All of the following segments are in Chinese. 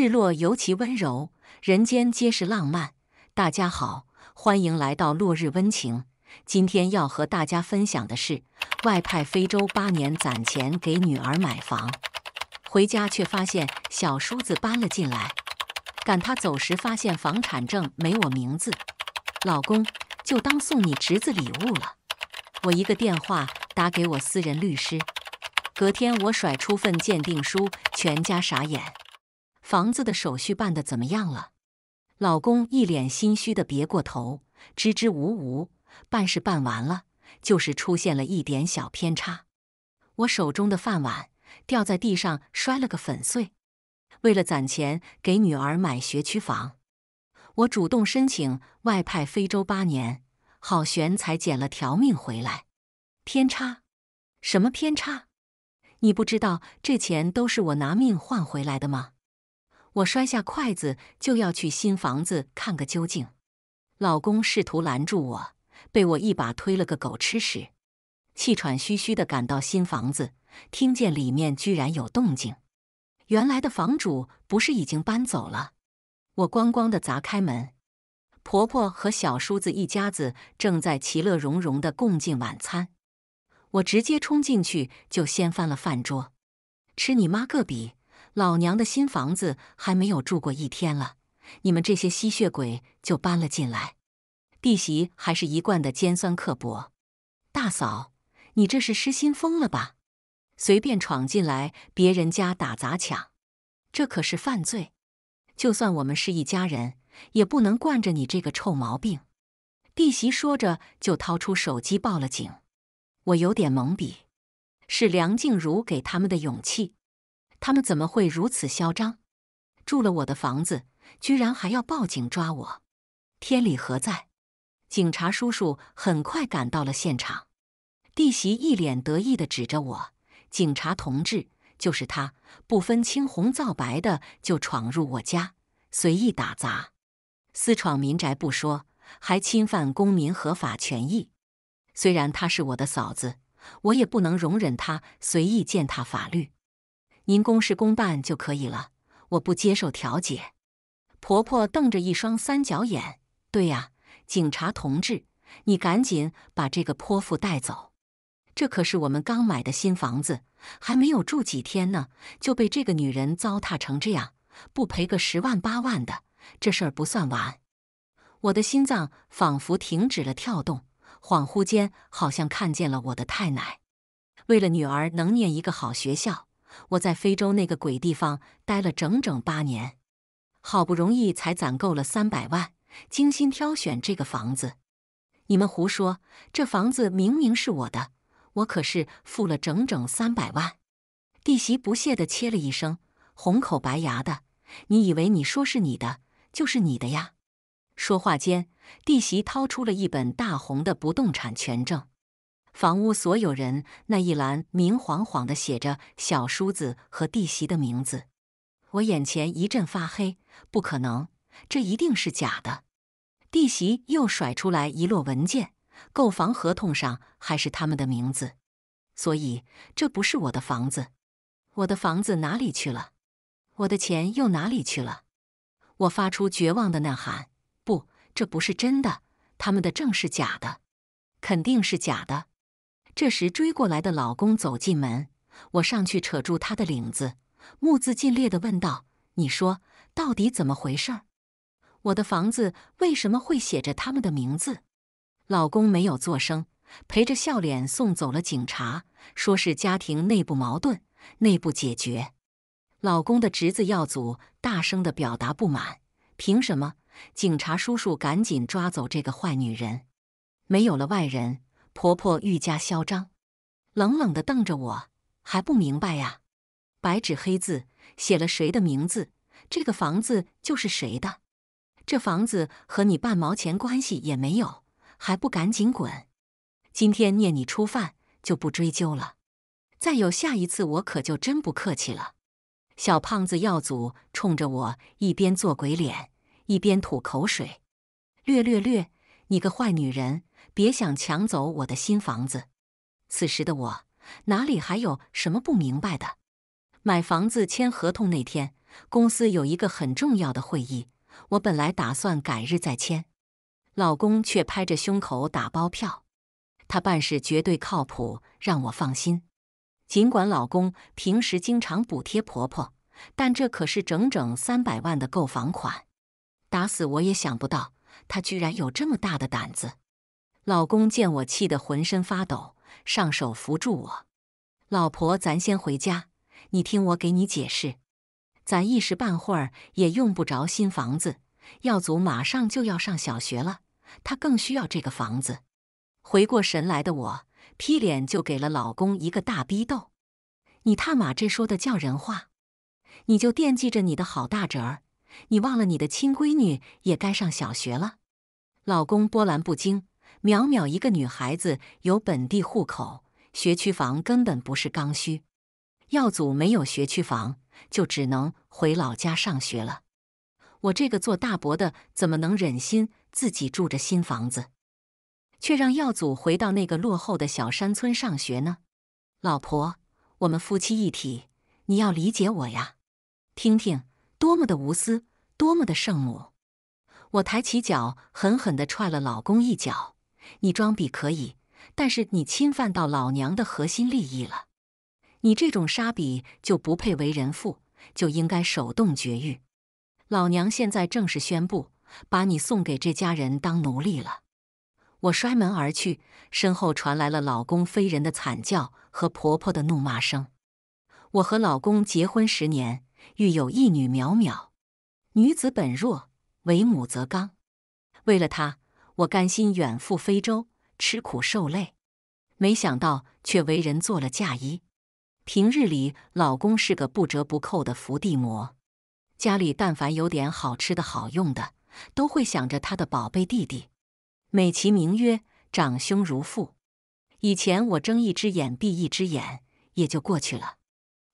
日落尤其温柔，人间皆是浪漫。大家好，欢迎来到落日温情。今天要和大家分享的是，外派非洲八年攒钱给女儿买房，回家却发现小叔子搬了进来，赶他走时发现房产证没我名字。老公，就当送你侄子礼物了。我一个电话打给我私人律师，隔天我甩出份鉴定书，全家傻眼。房子的手续办的怎么样了？老公一脸心虚的别过头，支支吾吾，办事办完了，就是出现了一点小偏差。我手中的饭碗掉在地上摔了个粉碎。为了攒钱给女儿买学区房，我主动申请外派非洲八年，好悬才捡了条命回来。偏差？什么偏差？你不知道这钱都是我拿命换回来的吗？我摔下筷子，就要去新房子看个究竟。老公试图拦住我，被我一把推了个狗吃屎。气喘吁吁地赶到新房子，听见里面居然有动静。原来的房主不是已经搬走了？我咣咣地砸开门，婆婆和小叔子一家子正在其乐融融地共进晚餐。我直接冲进去，就掀翻了饭桌。吃你妈个逼！老娘的新房子还没有住过一天了，你们这些吸血鬼就搬了进来。弟媳还是一贯的尖酸刻薄。大嫂，你这是失心疯了吧？随便闯进来别人家打砸抢，这可是犯罪。就算我们是一家人，也不能惯着你这个臭毛病。弟媳说着就掏出手机报了警。我有点懵逼，是梁静茹给他们的勇气。他们怎么会如此嚣张？住了我的房子，居然还要报警抓我，天理何在？警察叔叔很快赶到了现场，弟媳一脸得意的指着我：“警察同志，就是他，不分青红皂白的就闯入我家，随意打砸，私闯民宅不说，还侵犯公民合法权益。虽然他是我的嫂子，我也不能容忍他随意践踏法律。”您公事公办就可以了，我不接受调解。婆婆瞪着一双三角眼，对呀，警察同志，你赶紧把这个泼妇带走！这可是我们刚买的新房子，还没有住几天呢，就被这个女人糟蹋成这样，不赔个十万八万的，这事儿不算完。我的心脏仿佛停止了跳动，恍惚间好像看见了我的太奶，为了女儿能念一个好学校。我在非洲那个鬼地方待了整整八年，好不容易才攒够了三百万，精心挑选这个房子。你们胡说，这房子明明是我的，我可是付了整整三百万。弟媳不屑地切了一声，红口白牙的，你以为你说是你的就是你的呀？说话间，弟媳掏出了一本大红的不动产权证。房屋所有人那一栏明晃晃的写着小叔子和弟媳的名字，我眼前一阵发黑。不可能，这一定是假的。弟媳又甩出来一摞文件，购房合同上还是他们的名字，所以这不是我的房子。我的房子哪里去了？我的钱又哪里去了？我发出绝望的呐喊：不，这不是真的，他们的证是假的，肯定是假的。这时追过来的老公走进门，我上去扯住他的领子，目眦尽裂地问道：“你说到底怎么回事？我的房子为什么会写着他们的名字？”老公没有作声，陪着笑脸送走了警察，说是家庭内部矛盾，内部解决。老公的侄子耀祖大声地表达不满：“凭什么？警察叔叔，赶紧抓走这个坏女人！没有了外人。”婆婆愈加嚣张，冷冷的瞪着我，还不明白呀？白纸黑字写了谁的名字，这个房子就是谁的。这房子和你半毛钱关系也没有，还不赶紧滚！今天念你初犯，就不追究了。再有下一次，我可就真不客气了。小胖子耀祖冲着我一边做鬼脸，一边吐口水：“略略略，你个坏女人！”别想抢走我的新房子！此时的我哪里还有什么不明白的？买房子签合同那天，公司有一个很重要的会议，我本来打算改日再签，老公却拍着胸口打包票，他办事绝对靠谱，让我放心。尽管老公平时经常补贴婆婆，但这可是整整三百万的购房款，打死我也想不到他居然有这么大的胆子。老公见我气得浑身发抖，上手扶住我。老婆，咱先回家，你听我给你解释。咱一时半会儿也用不着新房子，耀祖马上就要上小学了，他更需要这个房子。回过神来的我，劈脸就给了老公一个大逼斗：“你他妈这说的叫人话？你就惦记着你的好大侄儿，你忘了你的亲闺女也该上小学了？老公波澜不惊。淼淼一个女孩子有本地户口，学区房根本不是刚需。耀祖没有学区房，就只能回老家上学了。我这个做大伯的怎么能忍心自己住着新房子，却让耀祖回到那个落后的小山村上学呢？老婆，我们夫妻一体，你要理解我呀！听听，多么的无私，多么的圣母！我抬起脚，狠狠地踹了老公一脚。你装逼可以，但是你侵犯到老娘的核心利益了。你这种杀比就不配为人父，就应该手动绝育。老娘现在正式宣布，把你送给这家人当奴隶了。我摔门而去，身后传来了老公非人的惨叫和婆婆的怒骂声。我和老公结婚十年，育有一女淼淼。女子本弱，为母则刚。为了她。我甘心远赴非洲吃苦受累，没想到却为人做了嫁衣。平日里，老公是个不折不扣的伏地魔，家里但凡有点好吃的好用的，都会想着他的宝贝弟弟，美其名曰“长兄如父”。以前我睁一只眼闭一只眼也就过去了，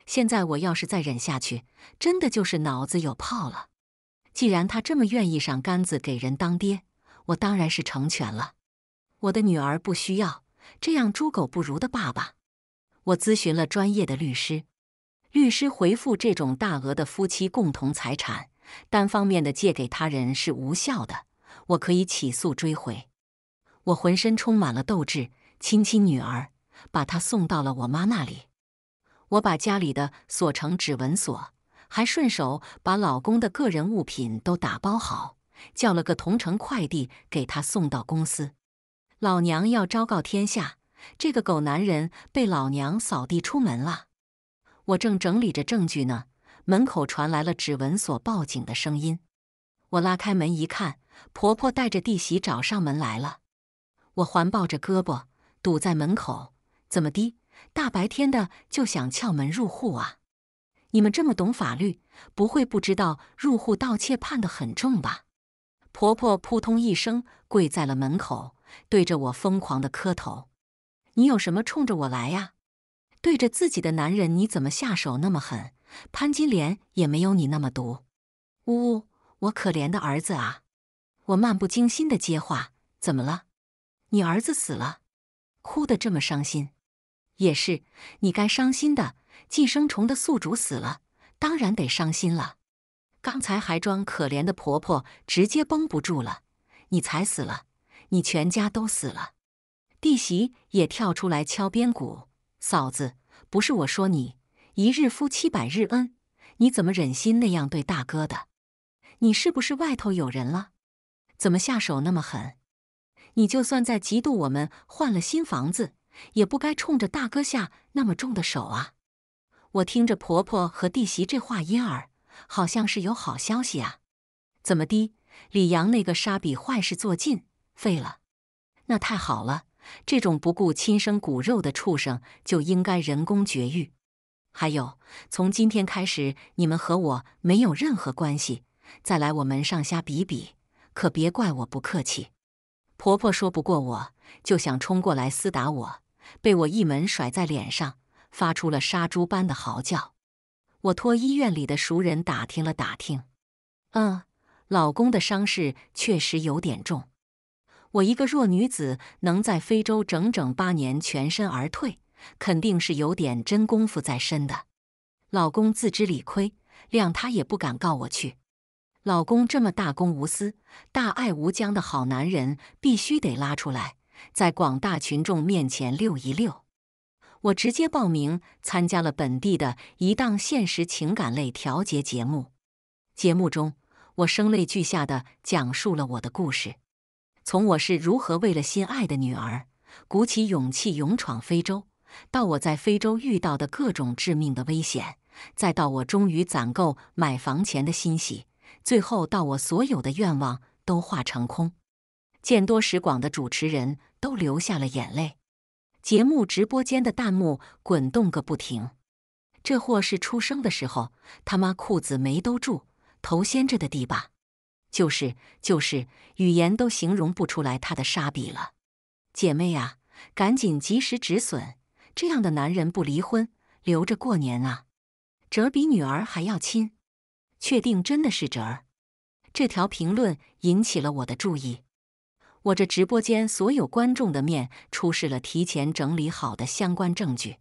现在我要是再忍下去，真的就是脑子有泡了。既然他这么愿意上杆子给人当爹。我当然是成全了，我的女儿不需要这样猪狗不如的爸爸。我咨询了专业的律师，律师回复：这种大额的夫妻共同财产，单方面的借给他人是无效的，我可以起诉追回。我浑身充满了斗志，亲亲女儿，把她送到了我妈那里。我把家里的锁成指纹锁，还顺手把老公的个人物品都打包好。叫了个同城快递给他送到公司。老娘要昭告天下，这个狗男人被老娘扫地出门了。我正整理着证据呢，门口传来了指纹锁报警的声音。我拉开门一看，婆婆带着弟媳找上门来了。我环抱着胳膊堵在门口，怎么的？大白天的就想撬门入户啊？你们这么懂法律，不会不知道入户盗窃判得很重吧？婆婆扑通一声跪在了门口，对着我疯狂的磕头。你有什么冲着我来呀？对着自己的男人，你怎么下手那么狠？潘金莲也没有你那么毒。呜，我可怜的儿子啊！我漫不经心的接话：怎么了？你儿子死了，哭得这么伤心。也是，你该伤心的。寄生虫的宿主死了，当然得伤心了。刚才还装可怜的婆婆直接绷不住了，你才死了，你全家都死了。弟媳也跳出来敲边鼓，嫂子，不是我说你，一日夫妻百日恩，你怎么忍心那样对大哥的？你是不是外头有人了？怎么下手那么狠？你就算在嫉妒我们换了新房子，也不该冲着大哥下那么重的手啊！我听着婆婆和弟媳这话音儿。好像是有好消息啊！怎么的，李阳那个傻比坏事做尽，废了？那太好了！这种不顾亲生骨肉的畜生就应该人工绝育。还有，从今天开始，你们和我没有任何关系。再来我门上瞎比比，可别怪我不客气。婆婆说不过我，就想冲过来厮打我，被我一门甩在脸上，发出了杀猪般的嚎叫。我托医院里的熟人打听了打听，嗯，老公的伤势确实有点重。我一个弱女子能在非洲整整八年全身而退，肯定是有点真功夫在身的。老公自知理亏，谅他也不敢告我去。老公这么大公无私、大爱无疆的好男人，必须得拉出来，在广大群众面前溜一溜。我直接报名参加了本地的一档现实情感类调节节目。节目中，我声泪俱下的讲述了我的故事：从我是如何为了心爱的女儿鼓起勇气勇闯非洲，到我在非洲遇到的各种致命的危险，再到我终于攒够买房钱的欣喜，最后到我所有的愿望都化成空。见多识广的主持人都流下了眼泪。节目直播间的弹幕滚动个不停，这货是出生的时候他妈裤子没兜住，头掀着的地吧？就是就是，语言都形容不出来他的沙比了。姐妹啊，赶紧及时止损，这样的男人不离婚留着过年啊？侄儿比女儿还要亲，确定真的是侄儿？这条评论引起了我的注意。我这直播间所有观众的面出示了提前整理好的相关证据，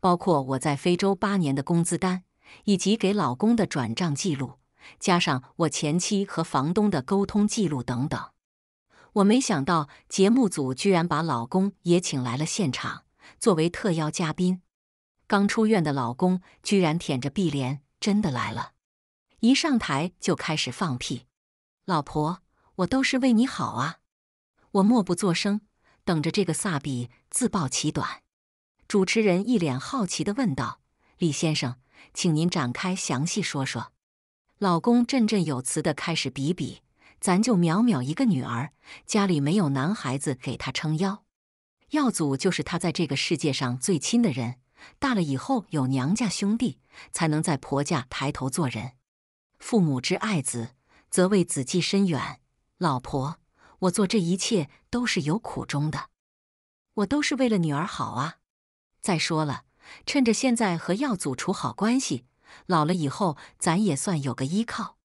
包括我在非洲八年的工资单，以及给老公的转账记录，加上我前妻和房东的沟通记录等等。我没想到节目组居然把老公也请来了现场，作为特邀嘉宾。刚出院的老公居然舔着碧莲，真的来了，一上台就开始放屁。老婆，我都是为你好啊。我默不作声，等着这个萨比自曝其短。主持人一脸好奇地问道：“李先生，请您展开详细说说。”老公振振有词地开始比比：“咱就淼淼一个女儿，家里没有男孩子给她撑腰，耀祖就是她在这个世界上最亲的人。大了以后有娘家兄弟，才能在婆家抬头做人。父母之爱子，则为子计深远。”老婆。我做这一切都是有苦衷的，我都是为了女儿好啊！再说了，趁着现在和耀祖处好关系，老了以后咱也算有个依靠。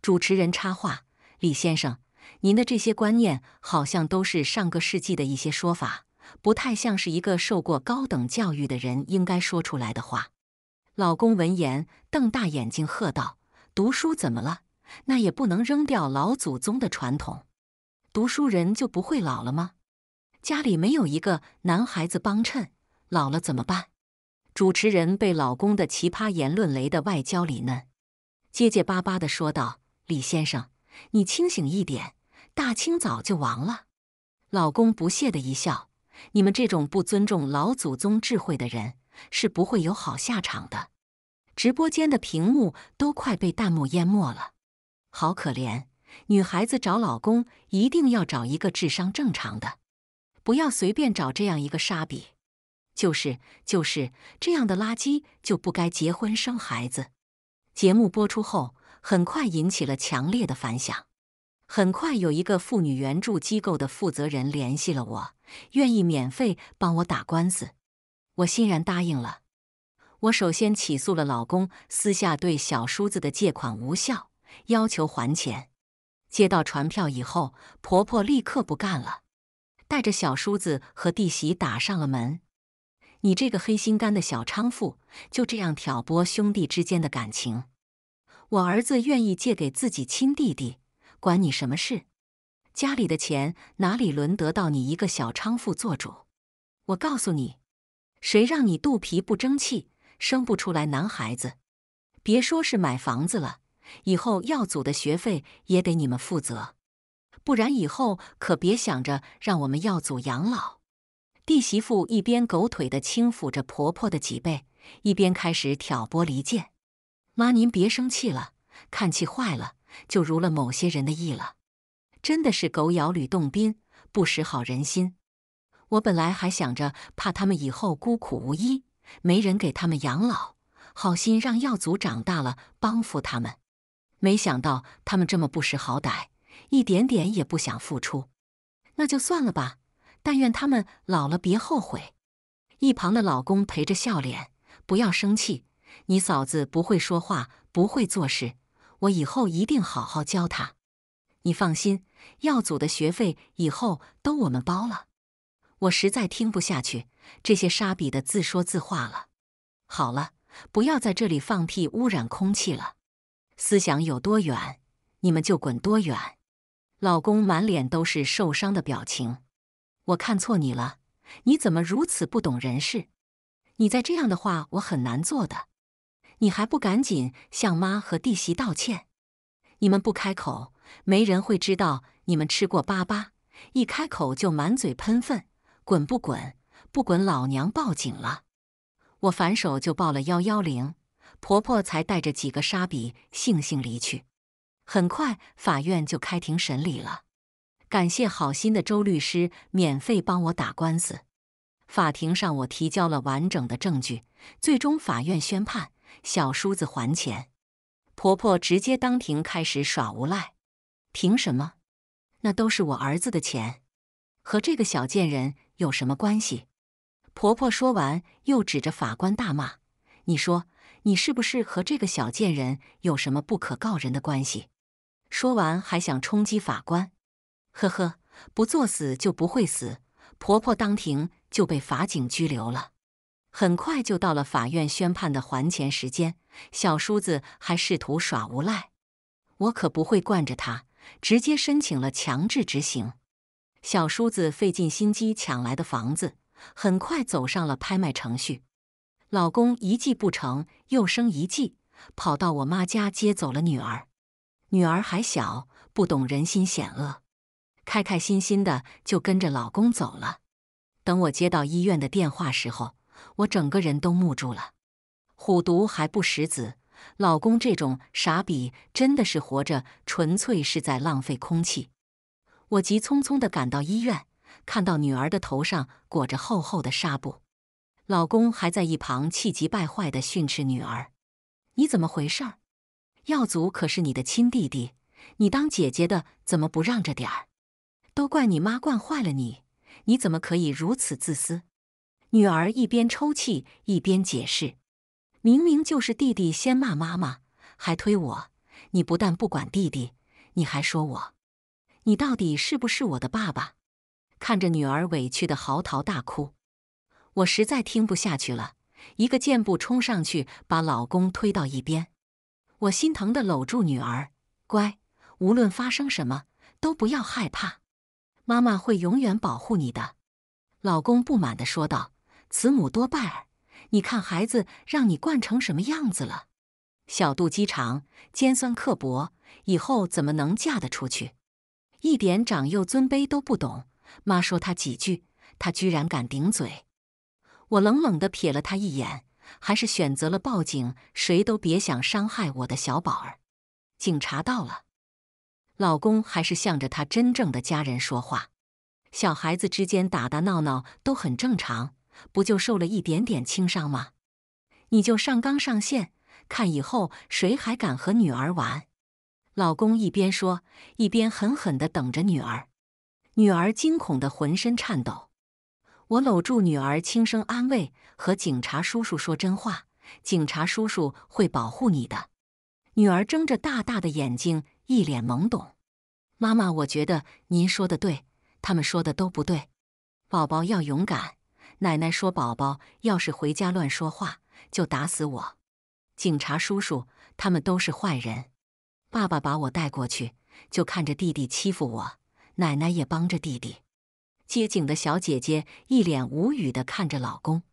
主持人插话：“李先生，您的这些观念好像都是上个世纪的一些说法，不太像是一个受过高等教育的人应该说出来的话。”老公闻言瞪大眼睛喝道：“读书怎么了？那也不能扔掉老祖宗的传统。”读书人就不会老了吗？家里没有一个男孩子帮衬，老了怎么办？主持人被老公的奇葩言论雷得外焦里嫩，结结巴巴地说道：“李先生，你清醒一点，大清早就亡了。”老公不屑的一笑：“你们这种不尊重老祖宗智慧的人，是不会有好下场的。”直播间的屏幕都快被弹幕淹没了，好可怜。女孩子找老公一定要找一个智商正常的，不要随便找这样一个傻比。就是就是这样的垃圾就不该结婚生孩子。节目播出后，很快引起了强烈的反响。很快有一个妇女援助机构的负责人联系了我，愿意免费帮我打官司，我欣然答应了。我首先起诉了老公私下对小叔子的借款无效，要求还钱。接到传票以后，婆婆立刻不干了，带着小叔子和弟媳打上了门。你这个黑心肝的小娼妇，就这样挑拨兄弟之间的感情。我儿子愿意借给自己亲弟弟，管你什么事？家里的钱哪里轮得到你一个小娼妇做主？我告诉你，谁让你肚皮不争气，生不出来男孩子，别说是买房子了。以后耀祖的学费也得你们负责，不然以后可别想着让我们耀祖养老。弟媳妇一边狗腿的轻抚着婆婆的脊背，一边开始挑拨离间。妈，您别生气了，看气坏了，就如了某些人的意了。真的是狗咬吕洞宾，不识好人心。我本来还想着，怕他们以后孤苦无依，没人给他们养老，好心让耀祖长大了帮扶他们。没想到他们这么不识好歹，一点点也不想付出，那就算了吧。但愿他们老了别后悔。一旁的老公陪着笑脸，不要生气。你嫂子不会说话，不会做事，我以后一定好好教她。你放心，耀祖的学费以后都我们包了。我实在听不下去这些傻比的自说自话了。好了，不要在这里放屁，污染空气了。思想有多远，你们就滚多远。老公满脸都是受伤的表情，我看错你了。你怎么如此不懂人事？你再这样的话，我很难做的。你还不赶紧向妈和弟媳道歉？你们不开口，没人会知道你们吃过粑粑。一开口就满嘴喷粪，滚不滚？不滚，老娘报警了！我反手就报了幺幺零。婆婆才带着几个沙笔悻悻离去。很快，法院就开庭审理了。感谢好心的周律师免费帮我打官司。法庭上，我提交了完整的证据。最终，法院宣判小叔子还钱。婆婆直接当庭开始耍无赖：“凭什么？那都是我儿子的钱，和这个小贱人有什么关系？”婆婆说完，又指着法官大骂：“你说！”你是不是和这个小贱人有什么不可告人的关系？说完还想冲击法官，呵呵，不作死就不会死。婆婆当庭就被法警拘留了，很快就到了法院宣判的还钱时间，小叔子还试图耍无赖，我可不会惯着他，直接申请了强制执行。小叔子费尽心机抢来的房子，很快走上了拍卖程序。老公一计不成，又生一计，跑到我妈家接走了女儿。女儿还小，不懂人心险恶，开开心心的就跟着老公走了。等我接到医院的电话时候，我整个人都木住了。虎毒还不食子，老公这种傻比真的是活着纯粹是在浪费空气。我急匆匆的赶到医院，看到女儿的头上裹着厚厚的纱布。老公还在一旁气急败坏的训斥女儿：“你怎么回事？耀祖可是你的亲弟弟，你当姐姐的怎么不让着点儿？都怪你妈惯坏了你，你怎么可以如此自私？”女儿一边抽泣一边解释：“明明就是弟弟先骂妈妈，还推我。你不但不管弟弟，你还说我，你到底是不是我的爸爸？”看着女儿委屈的嚎啕大哭。我实在听不下去了，一个箭步冲上去，把老公推到一边。我心疼的搂住女儿：“乖，无论发生什么都不要害怕，妈妈会永远保护你的。”老公不满的说道：“慈母多败儿，你看孩子让你惯成什么样子了？小肚鸡肠，尖酸刻薄，以后怎么能嫁得出去？一点长幼尊卑都不懂。妈说他几句，他居然敢顶嘴。”我冷冷地瞥了他一眼，还是选择了报警。谁都别想伤害我的小宝儿。警察到了，老公还是向着他真正的家人说话。小孩子之间打打闹闹都很正常，不就受了一点点轻伤吗？你就上纲上线，看以后谁还敢和女儿玩？老公一边说，一边狠狠地等着女儿。女儿惊恐的浑身颤抖。我搂住女儿，轻声安慰：“和警察叔叔说真话，警察叔叔会保护你的。”女儿睁着大大的眼睛，一脸懵懂：“妈妈，我觉得您说的对，他们说的都不对。宝宝要勇敢。”奶奶说：“宝宝要是回家乱说话，就打死我。”警察叔叔他们都是坏人。爸爸把我带过去，就看着弟弟欺负我，奶奶也帮着弟弟。接警的小姐姐一脸无语地看着老公，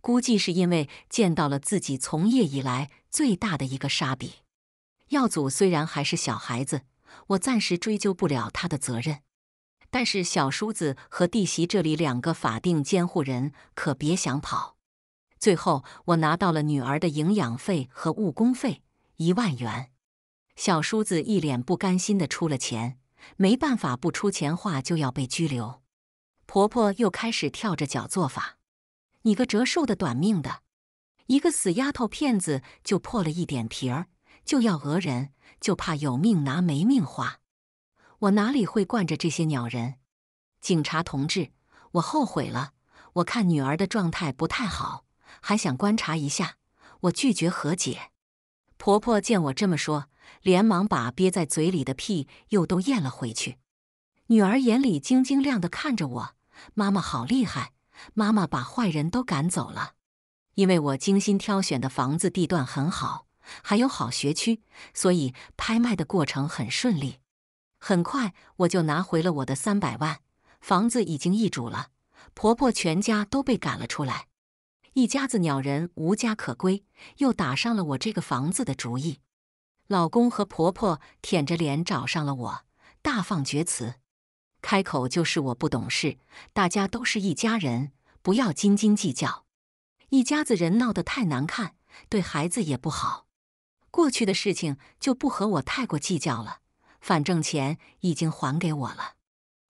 估计是因为见到了自己从业以来最大的一个傻逼。耀祖虽然还是小孩子，我暂时追究不了他的责任，但是小叔子和弟媳这里两个法定监护人可别想跑。最后我拿到了女儿的营养费和误工费一万元。小叔子一脸不甘心的出了钱，没办法不出钱话就要被拘留。婆婆又开始跳着脚做法，你个折寿的短命的，一个死丫头片子就破了一点皮儿，就要讹人，就怕有命拿没命花。我哪里会惯着这些鸟人？警察同志，我后悔了。我看女儿的状态不太好，还想观察一下。我拒绝和解。婆婆见我这么说，连忙把憋在嘴里的屁又都咽了回去。女儿眼里晶晶亮的看着我。妈妈好厉害！妈妈把坏人都赶走了。因为我精心挑选的房子地段很好，还有好学区，所以拍卖的过程很顺利。很快我就拿回了我的三百万，房子已经易主了。婆婆全家都被赶了出来，一家子鸟人无家可归，又打上了我这个房子的主意。老公和婆婆舔着脸找上了我，大放厥词。开口就是我不懂事，大家都是一家人，不要斤斤计较。一家子人闹得太难看，对孩子也不好。过去的事情就不和我太过计较了，反正钱已经还给我了。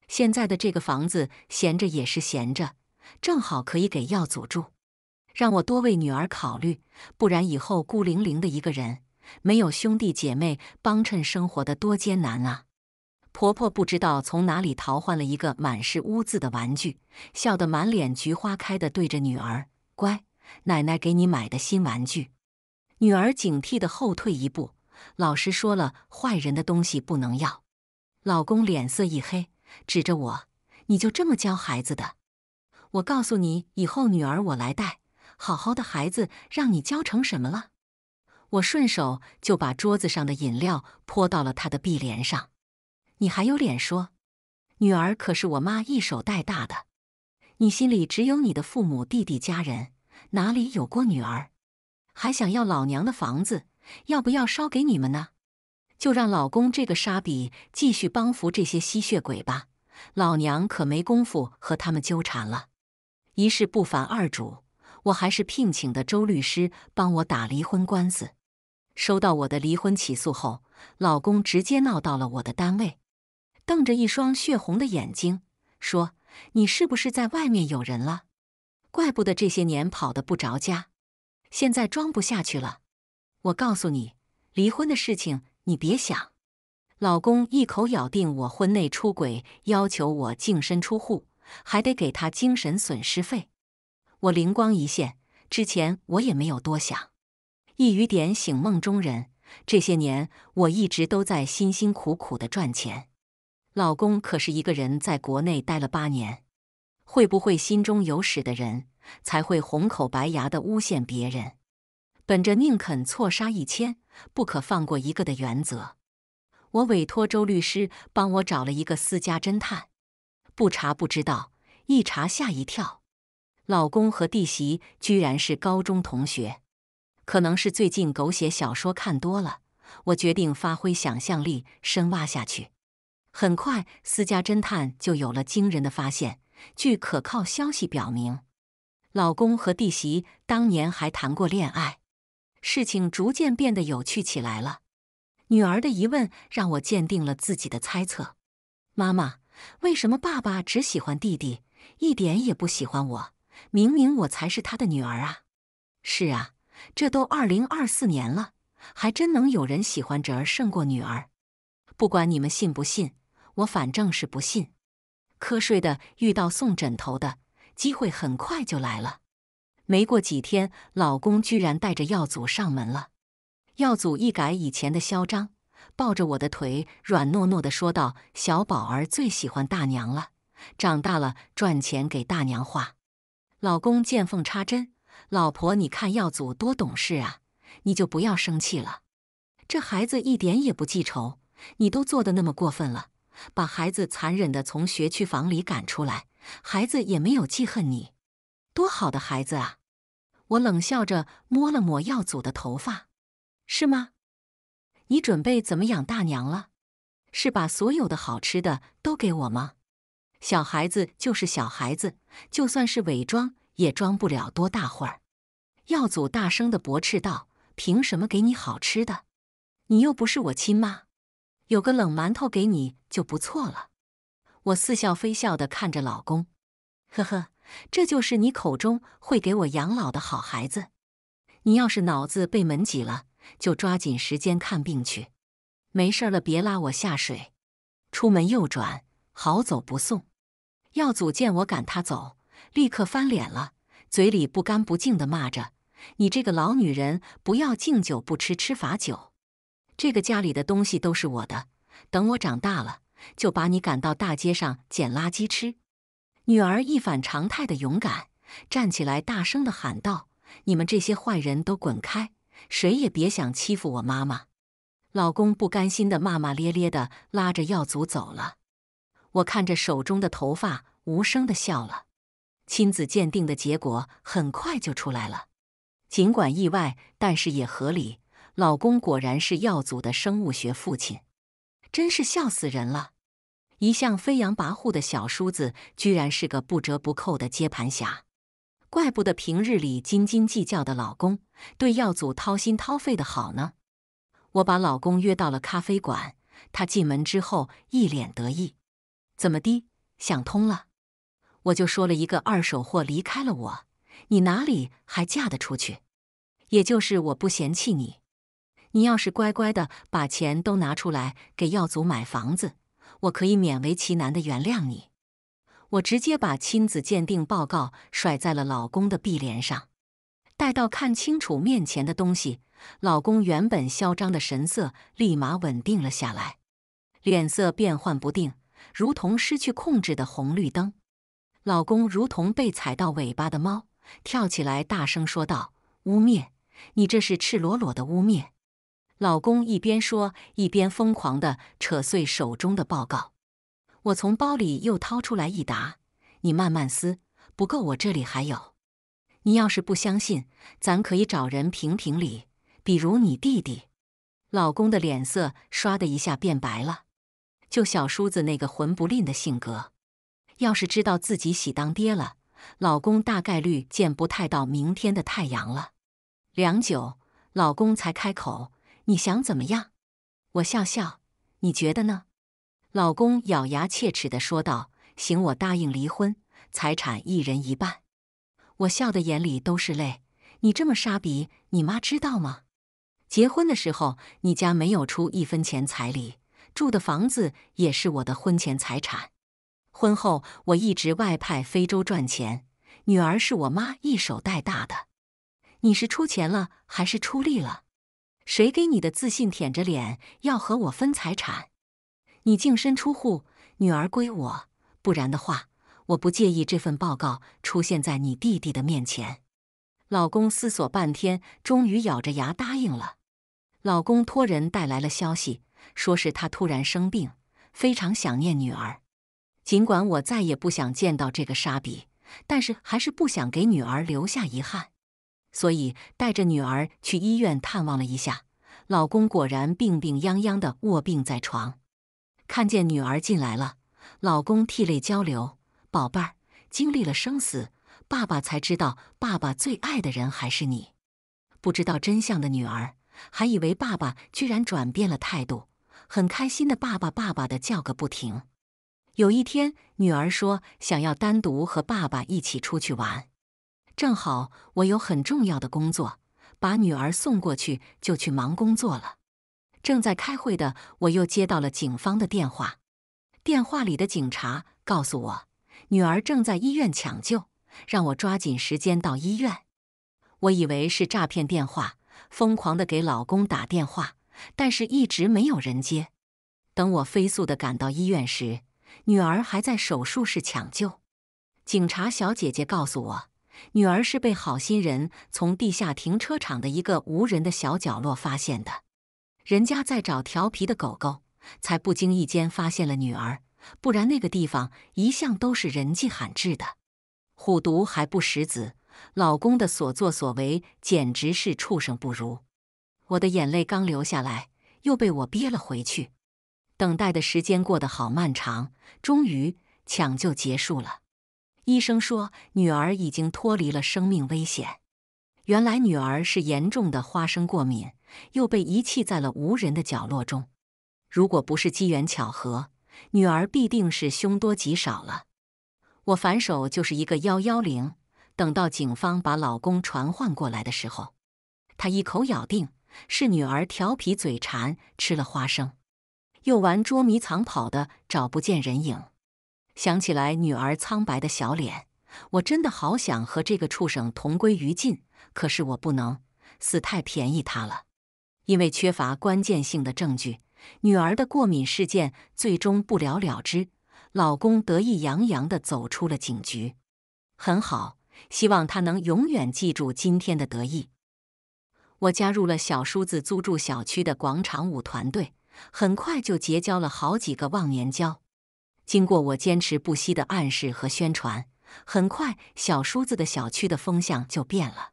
现在的这个房子闲着也是闲着，正好可以给耀祖住，让我多为女儿考虑。不然以后孤零零的一个人，没有兄弟姐妹帮衬，生活的多艰难啊！婆婆不知道从哪里淘换了一个满是污渍的玩具，笑得满脸菊花开的，对着女儿：“乖，奶奶给你买的新玩具。”女儿警惕的后退一步，老师说了，坏人的东西不能要。老公脸色一黑，指着我：“你就这么教孩子的？我告诉你，以后女儿我来带，好好的孩子让你教成什么了？”我顺手就把桌子上的饮料泼到了他的碧莲上。你还有脸说，女儿可是我妈一手带大的。你心里只有你的父母、弟弟、家人，哪里有过女儿？还想要老娘的房子？要不要烧给你们呢？就让老公这个傻比继续帮扶这些吸血鬼吧。老娘可没工夫和他们纠缠了。一事不烦二主，我还是聘请的周律师帮我打离婚官司。收到我的离婚起诉后，老公直接闹到了我的单位。瞪着一双血红的眼睛说：“你是不是在外面有人了？怪不得这些年跑得不着家，现在装不下去了。我告诉你，离婚的事情你别想。老公一口咬定我婚内出轨，要求我净身出户，还得给他精神损失费。我灵光一现，之前我也没有多想。一语点醒梦中人，这些年我一直都在辛辛苦苦的赚钱。”老公可是一个人在国内待了八年，会不会心中有屎的人才会红口白牙的诬陷别人？本着宁肯错杀一千，不可放过一个的原则，我委托周律师帮我找了一个私家侦探。不查不知道，一查吓一跳，老公和弟媳居然是高中同学。可能是最近狗血小说看多了，我决定发挥想象力深挖下去。很快，私家侦探就有了惊人的发现。据可靠消息表明，老公和弟媳当年还谈过恋爱。事情逐渐变得有趣起来了。女儿的疑问让我鉴定了自己的猜测：妈妈，为什么爸爸只喜欢弟弟，一点也不喜欢我？明明我才是他的女儿啊！是啊，这都二零二四年了，还真能有人喜欢侄儿胜过女儿？不管你们信不信。我反正是不信，瞌睡的遇到送枕头的机会很快就来了。没过几天，老公居然带着耀祖上门了。耀祖一改以前的嚣张，抱着我的腿软糯糯的说道：“小宝儿最喜欢大娘了，长大了赚钱给大娘花。”老公见缝插针：“老婆，你看耀祖多懂事啊，你就不要生气了。这孩子一点也不记仇，你都做的那么过分了。”把孩子残忍的从学区房里赶出来，孩子也没有记恨你，多好的孩子啊！我冷笑着摸了摸耀祖的头发，是吗？你准备怎么养大娘了？是把所有的好吃的都给我吗？小孩子就是小孩子，就算是伪装也装不了多大会儿。耀祖大声的驳斥道：“凭什么给你好吃的？你又不是我亲妈！”有个冷馒头给你就不错了。我似笑非笑地看着老公，呵呵，这就是你口中会给我养老的好孩子。你要是脑子被门挤了，就抓紧时间看病去。没事了，别拉我下水。出门右转，好走不送。耀祖见我赶他走，立刻翻脸了，嘴里不干不净的骂着：“你这个老女人，不要敬酒不吃吃罚酒。”这个家里的东西都是我的，等我长大了，就把你赶到大街上捡垃圾吃。女儿一反常态的勇敢，站起来大声的喊道：“你们这些坏人都滚开，谁也别想欺负我妈妈！”老公不甘心的骂骂咧咧的拉着耀祖走了。我看着手中的头发，无声的笑了。亲子鉴定的结果很快就出来了，尽管意外，但是也合理。老公果然是耀祖的生物学父亲，真是笑死人了！一向飞扬跋扈的小叔子居然是个不折不扣的接盘侠，怪不得平日里斤斤计较的老公对耀祖掏心掏肺的好呢。我把老公约到了咖啡馆，他进门之后一脸得意：“怎么的，想通了？”我就说了一个二手货离开了我，你哪里还嫁得出去？也就是我不嫌弃你。你要是乖乖的把钱都拿出来给耀祖买房子，我可以勉为其难的原谅你。我直接把亲子鉴定报告甩在了老公的壁脸上。待到看清楚面前的东西，老公原本嚣张的神色立马稳定了下来，脸色变幻不定，如同失去控制的红绿灯。老公如同被踩到尾巴的猫，跳起来大声说道：“污蔑！你这是赤裸裸的污蔑！”老公一边说，一边疯狂地扯碎手中的报告。我从包里又掏出来一沓，你慢慢撕，不够我这里还有。你要是不相信，咱可以找人评评理，比如你弟弟。老公的脸色唰的一下变白了。就小叔子那个混不吝的性格，要是知道自己喜当爹了，老公大概率见不太到明天的太阳了。良久，老公才开口。你想怎么样？我笑笑，你觉得呢？老公咬牙切齿的说道：“行，我答应离婚，财产一人一半。”我笑的眼里都是泪。你这么傻逼，你妈知道吗？结婚的时候，你家没有出一分钱彩礼，住的房子也是我的婚前财产。婚后我一直外派非洲赚钱，女儿是我妈一手带大的。你是出钱了还是出力了？谁给你的自信？舔着脸要和我分财产？你净身出户，女儿归我。不然的话，我不介意这份报告出现在你弟弟的面前。老公思索半天，终于咬着牙答应了。老公托人带来了消息，说是他突然生病，非常想念女儿。尽管我再也不想见到这个傻比，但是还是不想给女儿留下遗憾。所以带着女儿去医院探望了一下，老公果然病病殃殃的卧病在床。看见女儿进来了，老公涕泪交流：“宝贝儿，经历了生死，爸爸才知道爸爸最爱的人还是你。”不知道真相的女儿还以为爸爸居然转变了态度，很开心的“爸爸爸爸”的叫个不停。有一天，女儿说想要单独和爸爸一起出去玩。正好我有很重要的工作，把女儿送过去就去忙工作了。正在开会的我又接到了警方的电话，电话里的警察告诉我，女儿正在医院抢救，让我抓紧时间到医院。我以为是诈骗电话，疯狂的给老公打电话，但是一直没有人接。等我飞速的赶到医院时，女儿还在手术室抢救。警察小姐姐告诉我。女儿是被好心人从地下停车场的一个无人的小角落发现的，人家在找调皮的狗狗，才不经意间发现了女儿，不然那个地方一向都是人迹罕至的。虎毒还不食子，老公的所作所为简直是畜生不如。我的眼泪刚流下来，又被我憋了回去。等待的时间过得好漫长，终于抢救结束了。医生说，女儿已经脱离了生命危险。原来女儿是严重的花生过敏，又被遗弃在了无人的角落中。如果不是机缘巧合，女儿必定是凶多吉少了。我反手就是一个幺幺零。等到警方把老公传唤过来的时候，他一口咬定是女儿调皮嘴馋吃了花生，又玩捉迷藏跑的找不见人影。想起来，女儿苍白的小脸，我真的好想和这个畜生同归于尽。可是我不能死，太便宜他了。因为缺乏关键性的证据，女儿的过敏事件最终不了了之。老公得意洋洋地走出了警局。很好，希望他能永远记住今天的得意。我加入了小叔子租住小区的广场舞团队，很快就结交了好几个忘年交。经过我坚持不懈的暗示和宣传，很快小叔子的小区的风向就变了。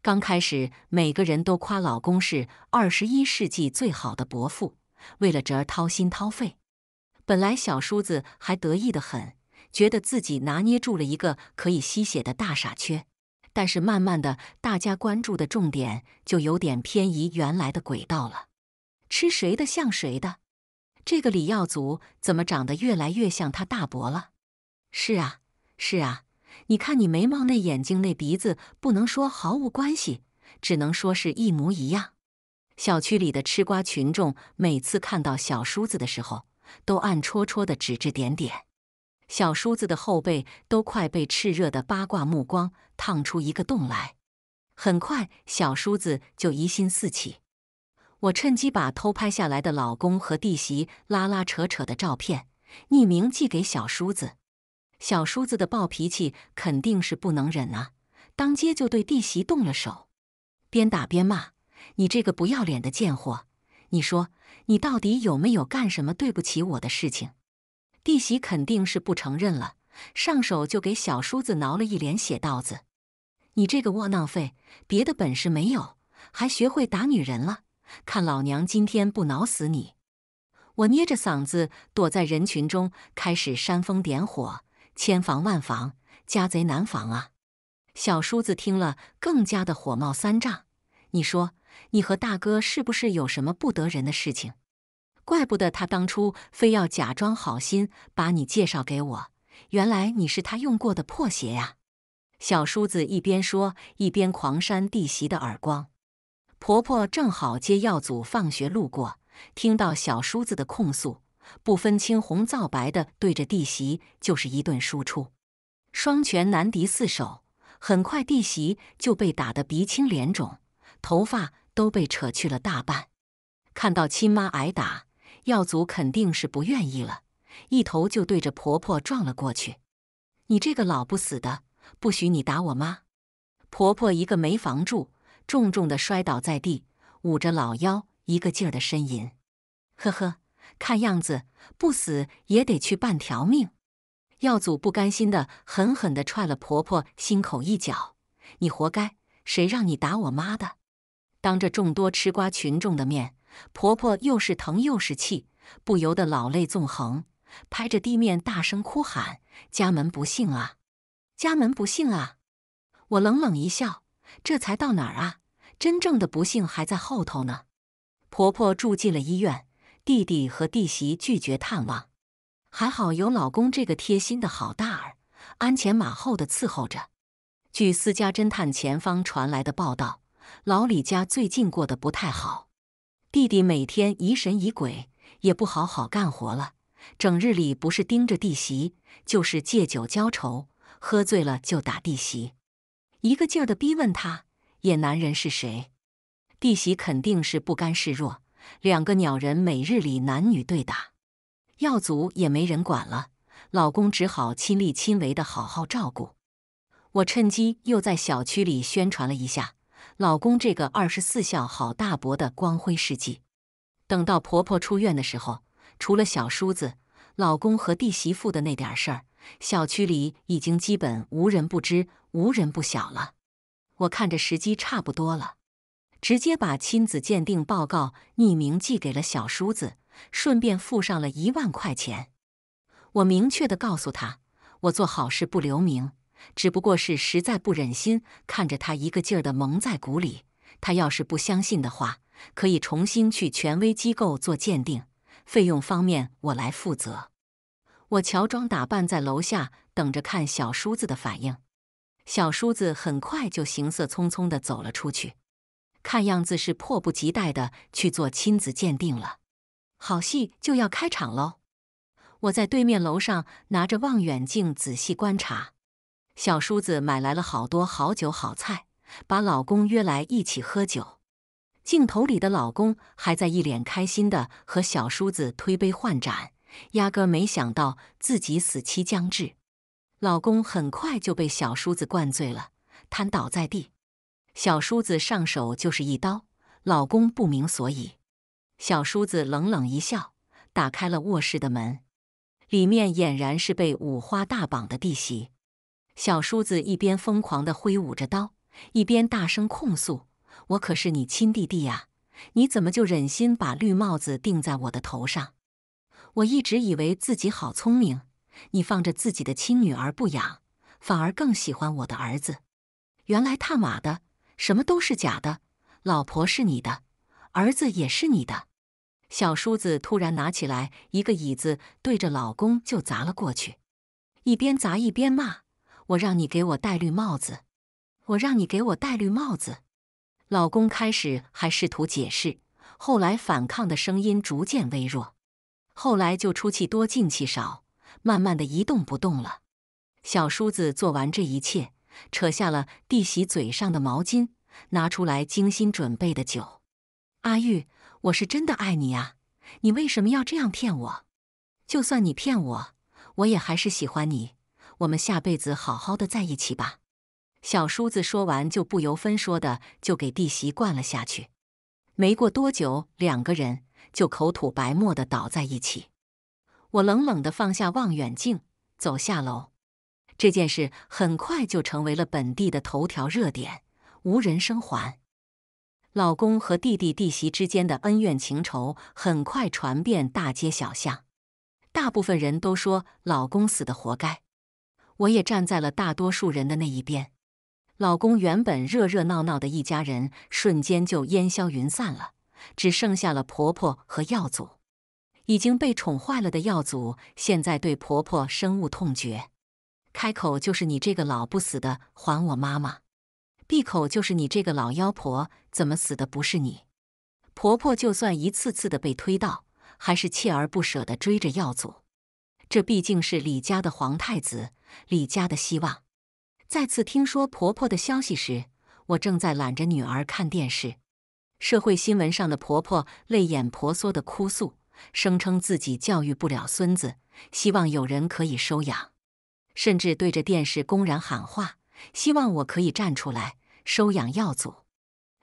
刚开始，每个人都夸老公是二十一世纪最好的伯父，为了侄儿掏心掏肺。本来小叔子还得意的很，觉得自己拿捏住了一个可以吸血的大傻缺。但是慢慢的，大家关注的重点就有点偏移原来的轨道了，吃谁的像谁的。这个李耀祖怎么长得越来越像他大伯了？是啊，是啊，你看你眉毛那眼睛那鼻子，不能说毫无关系，只能说是一模一样。小区里的吃瓜群众每次看到小叔子的时候，都暗戳戳的指指点点，小叔子的后背都快被炽热的八卦目光烫出一个洞来。很快，小叔子就疑心四起。我趁机把偷拍下来的老公和弟媳拉拉扯扯的照片匿名寄给小叔子，小叔子的暴脾气肯定是不能忍啊，当街就对弟媳动了手，边打边骂：“你这个不要脸的贱货！你说你到底有没有干什么对不起我的事情？”弟媳肯定是不承认了，上手就给小叔子挠了一脸血道子：“你这个窝囊废，别的本事没有，还学会打女人了！”看老娘今天不挠死你！我捏着嗓子躲在人群中，开始煽风点火。千防万防，家贼难防啊！小叔子听了更加的火冒三丈。你说你和大哥是不是有什么不得人的事情？怪不得他当初非要假装好心把你介绍给我。原来你是他用过的破鞋呀！小叔子一边说一边狂扇弟媳的耳光。婆婆正好接耀祖放学路过，听到小叔子的控诉，不分青红皂白的对着弟媳就是一顿输出。双拳难敌四手，很快弟媳就被打得鼻青脸肿，头发都被扯去了大半。看到亲妈挨打，耀祖肯定是不愿意了，一头就对着婆婆撞了过去：“你这个老不死的，不许你打我妈！”婆婆一个没防住。重重的摔倒在地，捂着老腰，一个劲儿的呻吟。呵呵，看样子不死也得去半条命。耀祖不甘心的狠狠的踹了婆婆心口一脚：“你活该，谁让你打我妈的！”当着众多吃瓜群众的面，婆婆又是疼又是气，不由得老泪纵横，拍着地面大声哭喊：“家门不幸啊，家门不幸啊！”我冷冷一笑。这才到哪儿啊！真正的不幸还在后头呢。婆婆住进了医院，弟弟和弟媳拒绝探望。还好有老公这个贴心的好大儿，鞍前马后的伺候着。据私家侦探前方传来的报道，老李家最近过得不太好。弟弟每天疑神疑鬼，也不好好干活了，整日里不是盯着弟媳，就是借酒浇愁，喝醉了就打弟媳。一个劲儿的逼问他，野男人是谁？弟媳肯定是不甘示弱。两个鸟人每日里男女对打，耀祖也没人管了，老公只好亲力亲为的好好照顾。我趁机又在小区里宣传了一下老公这个二十四孝好大伯的光辉事迹。等到婆婆出院的时候，除了小叔子、老公和弟媳妇的那点事儿。小区里已经基本无人不知、无人不晓了。我看着时机差不多了，直接把亲子鉴定报告匿名寄给了小叔子，顺便附上了一万块钱。我明确的告诉他，我做好事不留名，只不过是实在不忍心看着他一个劲儿的蒙在鼓里。他要是不相信的话，可以重新去权威机构做鉴定，费用方面我来负责。我乔装打扮在楼下等着看小叔子的反应。小叔子很快就行色匆匆地走了出去，看样子是迫不及待地去做亲子鉴定了。好戏就要开场喽！我在对面楼上拿着望远镜仔细观察。小叔子买来了好多好酒好菜，把老公约来一起喝酒。镜头里的老公还在一脸开心地和小叔子推杯换盏。压根没想到自己死期将至，老公很快就被小叔子灌醉了，瘫倒在地。小叔子上手就是一刀，老公不明所以。小叔子冷冷一笑，打开了卧室的门，里面俨然是被五花大绑的弟媳。小叔子一边疯狂地挥舞着刀，一边大声控诉：“我可是你亲弟弟呀，你怎么就忍心把绿帽子定在我的头上？”我一直以为自己好聪明，你放着自己的亲女儿不养，反而更喜欢我的儿子。原来踏马的什么都是假的，老婆是你的，儿子也是你的。小叔子突然拿起来一个椅子，对着老公就砸了过去，一边砸一边骂：“我让你给我戴绿帽子，我让你给我戴绿帽子。”老公开始还试图解释，后来反抗的声音逐渐微弱。后来就出气多进气少，慢慢的一动不动了。小叔子做完这一切，扯下了弟媳嘴上的毛巾，拿出来精心准备的酒。阿玉，我是真的爱你啊，你为什么要这样骗我？就算你骗我，我也还是喜欢你。我们下辈子好好的在一起吧。小叔子说完，就不由分说的就给弟媳灌了下去。没过多久，两个人。就口吐白沫的倒在一起，我冷冷的放下望远镜，走下楼。这件事很快就成为了本地的头条热点，无人生还。老公和弟弟弟媳之间的恩怨情仇很快传遍大街小巷，大部分人都说老公死的活该，我也站在了大多数人的那一边。老公原本热热闹闹的一家人，瞬间就烟消云散了。只剩下了婆婆和耀祖，已经被宠坏了的耀祖现在对婆婆深恶痛绝，开口就是“你这个老不死的，还我妈妈”，闭口就是“你这个老妖婆，怎么死的不是你”。婆婆就算一次次的被推倒，还是锲而不舍的追着耀祖。这毕竟是李家的皇太子，李家的希望。再次听说婆婆的消息时，我正在揽着女儿看电视。社会新闻上的婆婆泪眼婆娑地哭诉，声称自己教育不了孙子，希望有人可以收养，甚至对着电视公然喊话，希望我可以站出来收养耀祖。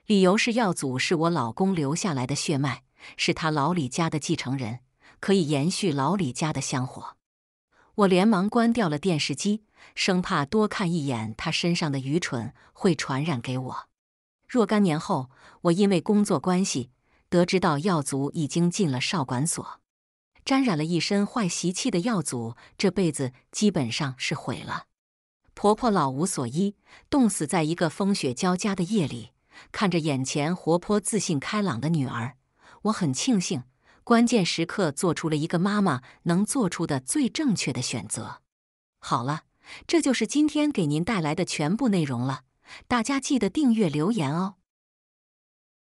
理由是耀祖是我老公留下来的血脉，是他老李家的继承人，可以延续老李家的香火。我连忙关掉了电视机，生怕多看一眼他身上的愚蠢会传染给我。若干年后，我因为工作关系，得知到耀祖已经进了少管所，沾染了一身坏习气的耀祖这辈子基本上是毁了。婆婆老无所依，冻死在一个风雪交加的夜里。看着眼前活泼、自信、开朗的女儿，我很庆幸，关键时刻做出了一个妈妈能做出的最正确的选择。好了，这就是今天给您带来的全部内容了。大家记得订阅、留言哦。